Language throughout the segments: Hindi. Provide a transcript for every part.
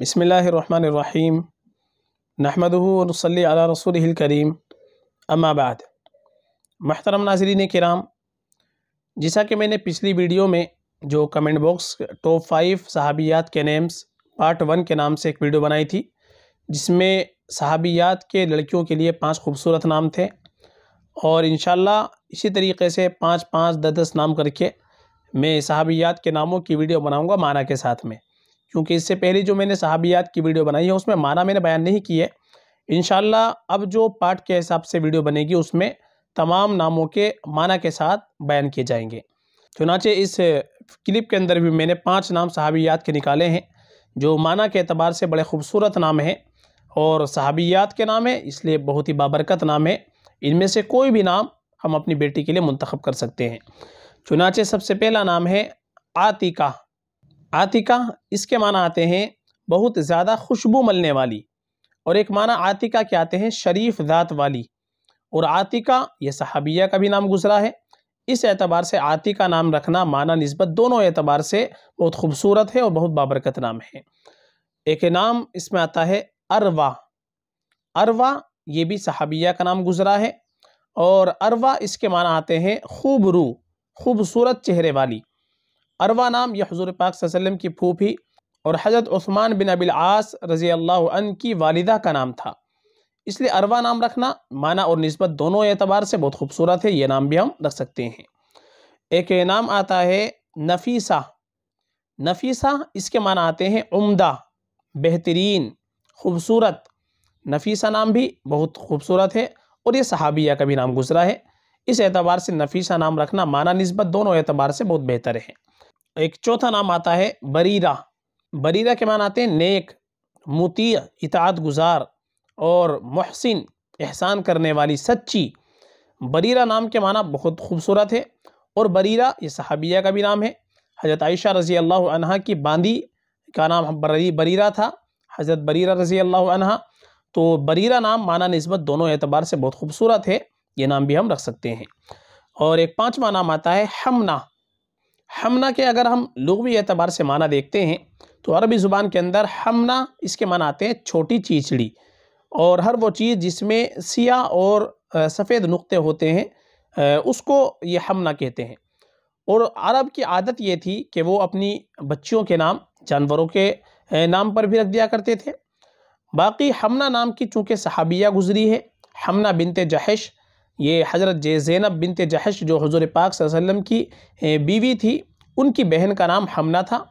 बसमीम नहमदली अला रसूल करीम अम्माबाद महतरम नाजरीन कराम जैसा कि मैंने पिछली वीडियो में जो कमेंट बॉक्स टॉप फाइव सहाबियात के नेम्स पार्ट वन के नाम से एक वीडियो बनाई थी जिसमें सहाबियात के लड़कियों के लिए पांच खूबसूरत नाम थे और इन इसी तरीके से पाँच पाँच दस दस नाम करके मैं सहाबियात के नामों की वीडियो बनाऊँगा माना के साथ में क्योंकि इससे पहले जो मैंने सहाबियात की वीडियो बनाई है उसमें माना मैंने बयान नहीं किए इन अब जो पार्ट के हिसाब से वीडियो बनेगी उसमें तमाम नामों के माना के साथ बयान किए जाएंगे चुनाचे इस क्लिप के अंदर भी मैंने पाँच नाम सहाबियात के निकाले हैं जो माना के अतबार से बड़े खूबसूरत नाम हैं और सहाबियात के नाम है इसलिए बहुत ही बाबरकत नाम है इनमें से कोई भी नाम हम अपनी बेटी के लिए मंतखब कर सकते हैं चुनाचे सबसे पहला नाम है आतिका आतिका इसके माना आते हैं बहुत ज़्यादा खुशबू मलने वाली और एक माना आतिका के आते हैं शरीफ ज़ात वाली और आतिका यह सहाबिया का भी नाम गुजरा है इस एतबार से आतिका नाम रखना माना नस्बत दोनों एतबार से बहुत खूबसूरत है और बहुत बाबरकत नाम है एक नाम इसमें आता है अरवा अरवा ये भी सहाबिया का नाम गुजरा है और अरवा इसके माना आते हैं खूब रू खूबसूरत चेहरे वाली अरवा नाम यह हजूर पाक वसम की फूफी और हज़रत उस्मान बिन अबिल आस रज़ी अल्लाह की वालिदा का नाम था इसलिए अरवा नाम रखना माना और नस्बत दोनों एतबार से बहुत खूबसूरत है ये नाम भी हम रख सकते हैं एक नाम आता है नफीसा नफीसा इसके माना आते हैं उम्दा बेहतरीन खूबसूरत नफीसा नाम भी बहुत खूबसूरत है और ये सहाबिया का भी नाम गुजरा है इस एतबार से नफीसा नाम रखना माना नस्बत दोनों एतबार से बहुत बेहतर है एक चौथा नाम आता है बरीरा बरीरा के मान आते हैं नेक मुती इतात गुजार और महसिन एहसान करने वाली सच्ची बरीरा नाम के माना बहुत खूबसूरत है और बरीरा ये सहाबिया का भी नाम है हज़रत आयशा रज़ी अल्लाह की बांदी का नाम बरीरा था हज़रत बरीरा रज़ी अल्लाह तो बरीरा नाम माना नस्बत दोनों एतबार से बहुत खूबसूरत है ये नाम भी हम रख सकते हैं और एक पाँचवा नाम आता है हमना हमना के अगर हम लुगवी एतबार से माना देखते हैं तो अरबी ज़ुबान के अंदर हमना इसके माना आते हैं छोटी चीचड़ी और हर वो चीज़ जिसमें सिया और सफ़ेद नुक्ते होते हैं उसको ये हमना कहते हैं और अरब की आदत ये थी कि वो अपनी बच्चियों के नाम जानवरों के नाम पर भी रख दिया करते थे बाकी हमना नाम की चूँकि सहाबिया गुजरी है हमना बिनते जहश ये हज़रत जे ज़ैनब बिनते जहश जो हज़ुर पाक वसल्लम की बीवी थी उनकी बहन का नाम हमना था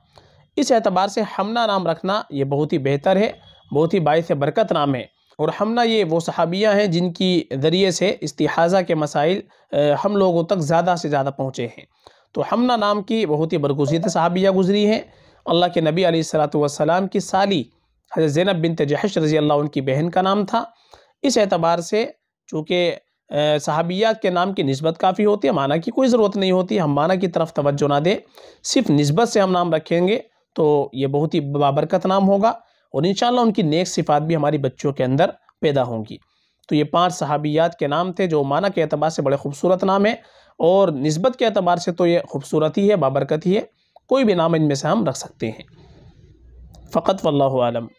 इस एतबार से हमना नाम रखना ये बहुत ही बेहतर है बहुत ही बायस बरकत नाम है और हमना ये वो सहाबियाँ हैं जिनकी ज़रिए से इस्तिहाज़ा के मसाइल हम लोगों तक ज़्यादा से ज़्यादा पहुँचे हैं तो हमना नाम की बहुत ही बरगुजीद सहाबिया गुजरी हैं अल्लाह के नबी सलाम की साली हज़रत ज़ैनब बिनते जहश रज़ी अल्लाह उनकी बहन का नाम था इस एतबार से चूँकि सहाबियात के नाम की नस्बत काफ़ी होती है माना की कोई ज़रूरत नहीं होती हम माना की तरफ तोज्जो ना दें सिर्फ नस्बत से हम नाम रखेंगे तो ये बहुत ही बाबरकत नाम होगा और इन उनकी नेक सिफात भी हमारी बच्चों के अंदर पैदा होंगी तो ये पांच सहाबियात के नाम थे जो माना के अतबार से बड़े खूबसूरत नाम है और नस्बत के अतबार से तो ये खूबसूरत ही है बाबरकत ही है कोई भी नाम इनमें से हम रख सकते हैं फ़कत वल्लम